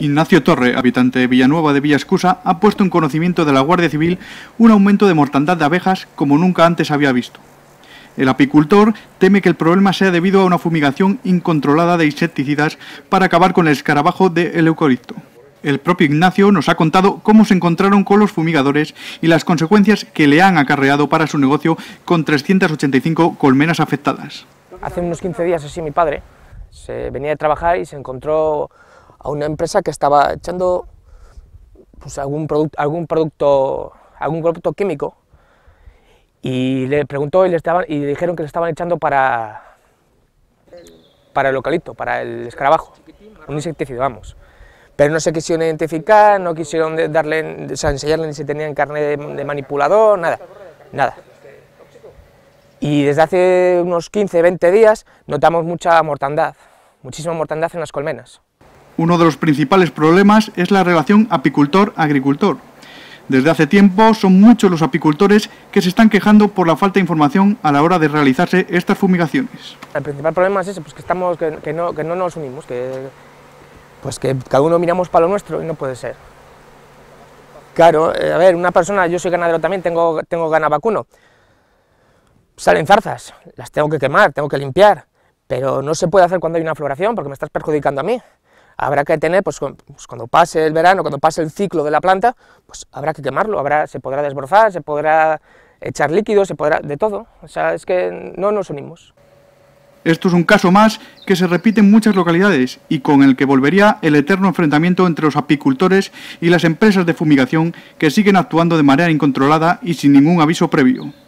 Ignacio Torre, habitante de Villanueva de Villascusa, ha puesto en conocimiento de la Guardia Civil un aumento de mortandad de abejas como nunca antes había visto. El apicultor teme que el problema sea debido a una fumigación incontrolada de insecticidas para acabar con el escarabajo del eucalipto. El propio Ignacio nos ha contado cómo se encontraron con los fumigadores y las consecuencias que le han acarreado para su negocio con 385 colmenas afectadas. Hace unos 15 días así mi padre se venía de trabajar y se encontró a una empresa que estaba echando pues, algún, algún, producto, algún producto químico y le preguntó y le, estaban, y dijeron que le estaban echando para, para el eucalipto, para el escarabajo, un insecticida, vamos. Pero no se quisieron identificar, no quisieron darle, enseñarle ni si tenían carne de, de manipulador, nada, nada. Y desde hace unos 15, 20 días notamos mucha mortandad, muchísima mortandad en las colmenas. Uno de los principales problemas es la relación apicultor-agricultor. Desde hace tiempo son muchos los apicultores que se están quejando por la falta de información a la hora de realizarse estas fumigaciones. El principal problema es ese, pues que, estamos, que, no, nos unimos, que, pues que cada uno miramos para lo nuestro y no puede ser. Claro, eh, a ver, una persona, yo soy ganadero también, tengo, tengo gana vacuno, salen zarzas, las tengo que quemar, tengo que limpiar, pero no se puede hacer cuando hay una floración porque me estás perjudicando a mí. Habrá que tener, pues, pues, cuando pase el verano, cuando pase el ciclo de la planta, pues habrá que quemarlo, habrá, se podrá desbrozar, se podrá echar líquido, se podrá, de todo. O sea, es que no nos unimos. Esto es un caso más que se repite en muchas localidades y con el que volvería el eterno enfrentamiento entre los apicultores y las empresas de fumigación que siguen actuando de manera incontrolada y sin ningún aviso previo.